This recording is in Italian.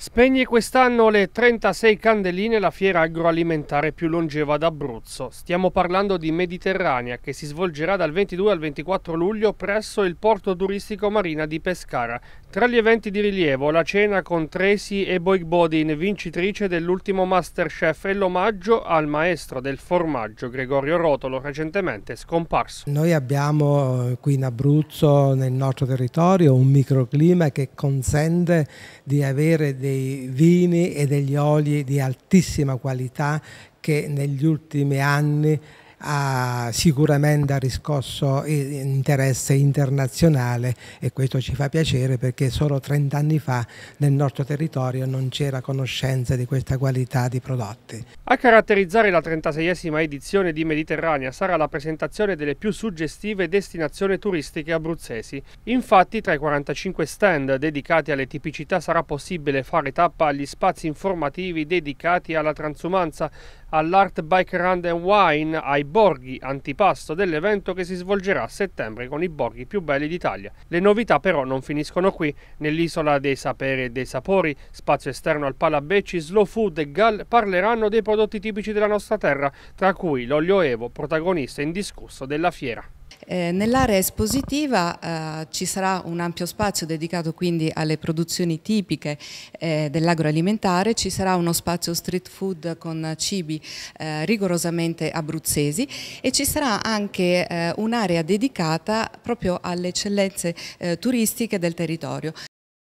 Spegne quest'anno le 36 candeline la fiera agroalimentare più longeva d'Abruzzo. Stiamo parlando di Mediterranea che si svolgerà dal 22 al 24 luglio presso il porto turistico Marina di Pescara. Tra gli eventi di rilievo la cena con Tracy e Boig Bodin, vincitrice dell'ultimo Masterchef e l'omaggio al maestro del formaggio Gregorio Rotolo, recentemente scomparso. Noi abbiamo eh, qui in Abruzzo, nel nostro territorio, un microclima che consente di avere dei dei vini e degli oli di altissima qualità che negli ultimi anni ha sicuramente riscosso interesse internazionale e questo ci fa piacere perché solo 30 anni fa nel nostro territorio non c'era conoscenza di questa qualità di prodotti. A caratterizzare la 36esima edizione di Mediterranea sarà la presentazione delle più suggestive destinazioni turistiche abruzzesi. Infatti tra i 45 stand dedicati alle tipicità sarà possibile fare tappa agli spazi informativi dedicati alla transumanza, all'Art Bike Run and Wine ai borghi antipasto dell'evento che si svolgerà a settembre con i borghi più belli d'Italia. Le novità però non finiscono qui. Nell'isola dei saperi e dei sapori, spazio esterno al Palabecci, Slow Food e Gal parleranno dei prodotti tipici della nostra terra, tra cui l'olio evo, protagonista indiscusso della fiera. Eh, Nell'area espositiva eh, ci sarà un ampio spazio dedicato quindi alle produzioni tipiche eh, dell'agroalimentare, ci sarà uno spazio street food con cibi eh, rigorosamente abruzzesi e ci sarà anche eh, un'area dedicata proprio alle eccellenze eh, turistiche del territorio.